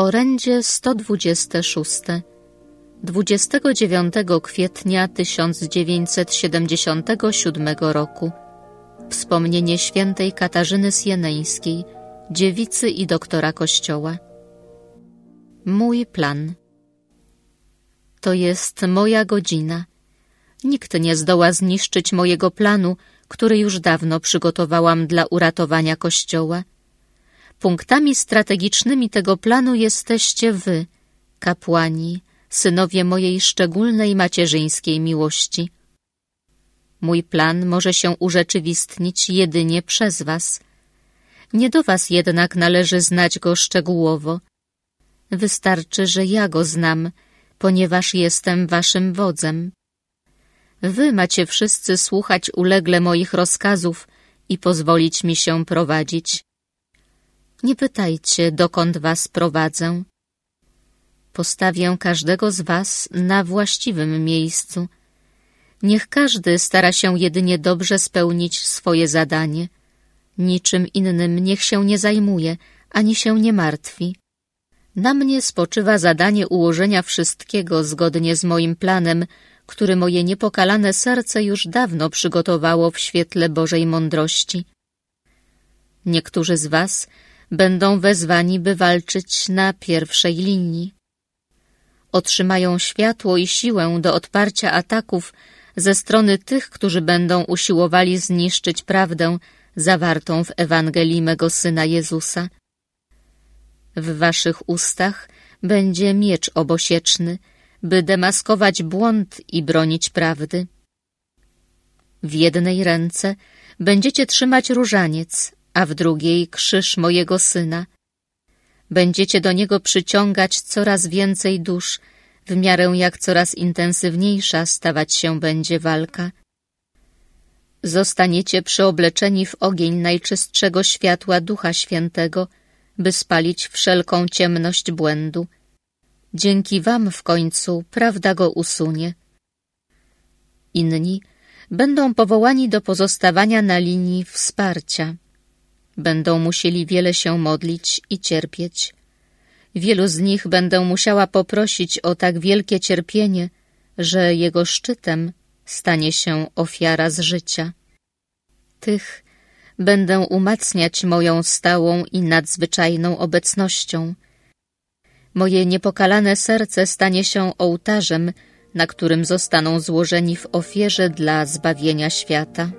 Orędzie 126 29 kwietnia 1977 roku Wspomnienie świętej Katarzyny Sieneńskiej, dziewicy i doktora Kościoła Mój plan To jest moja godzina. Nikt nie zdoła zniszczyć mojego planu, który już dawno przygotowałam dla uratowania Kościoła. Punktami strategicznymi tego planu jesteście wy, kapłani, synowie mojej szczególnej macierzyńskiej miłości. Mój plan może się urzeczywistnić jedynie przez was. Nie do was jednak należy znać go szczegółowo. Wystarczy, że ja go znam, ponieważ jestem waszym wodzem. Wy macie wszyscy słuchać ulegle moich rozkazów i pozwolić mi się prowadzić. Nie pytajcie, dokąd was prowadzę. Postawię każdego z was na właściwym miejscu. Niech każdy stara się jedynie dobrze spełnić swoje zadanie. Niczym innym niech się nie zajmuje, ani się nie martwi. Na mnie spoczywa zadanie ułożenia wszystkiego zgodnie z moim planem, który moje niepokalane serce już dawno przygotowało w świetle Bożej mądrości. Niektórzy z was będą wezwani, by walczyć na pierwszej linii. Otrzymają światło i siłę do odparcia ataków ze strony tych, którzy będą usiłowali zniszczyć prawdę zawartą w Ewangelii mego Syna Jezusa. W waszych ustach będzie miecz obosieczny, by demaskować błąd i bronić prawdy. W jednej ręce będziecie trzymać różaniec, a w drugiej krzyż mojego Syna. Będziecie do Niego przyciągać coraz więcej dusz, w miarę jak coraz intensywniejsza stawać się będzie walka. Zostaniecie przyobleczeni w ogień najczystszego światła Ducha Świętego, by spalić wszelką ciemność błędu. Dzięki wam w końcu prawda go usunie. Inni będą powołani do pozostawania na linii wsparcia. Będą musieli wiele się modlić i cierpieć. Wielu z nich będę musiała poprosić o tak wielkie cierpienie, że jego szczytem stanie się ofiara z życia. Tych będę umacniać moją stałą i nadzwyczajną obecnością. Moje niepokalane serce stanie się ołtarzem, na którym zostaną złożeni w ofierze dla zbawienia świata.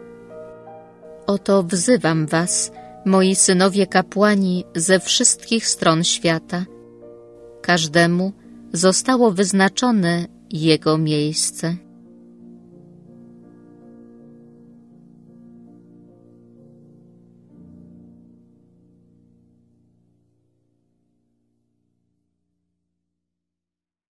Oto wzywam was, moi synowie kapłani ze wszystkich stron świata. Każdemu zostało wyznaczone jego miejsce.